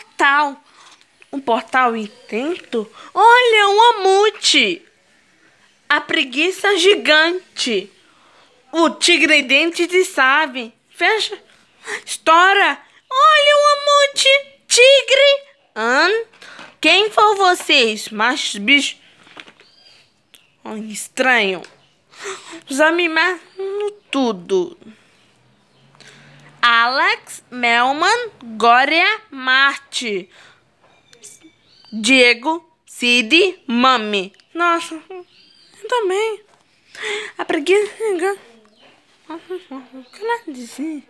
portal. Um portal intento? Olha, um amute! A preguiça gigante! O tigre dente de sabe. Fecha. Estoura! Olha um amute! Tigre! Hum? Quem foram vocês? machos bicho. Oh, estranho. Os animais hum, tudo. Alex Melman, Gória Marte, Diego, Cid, Mami. Nossa, eu também. A preguiça. Né? O que ela disse?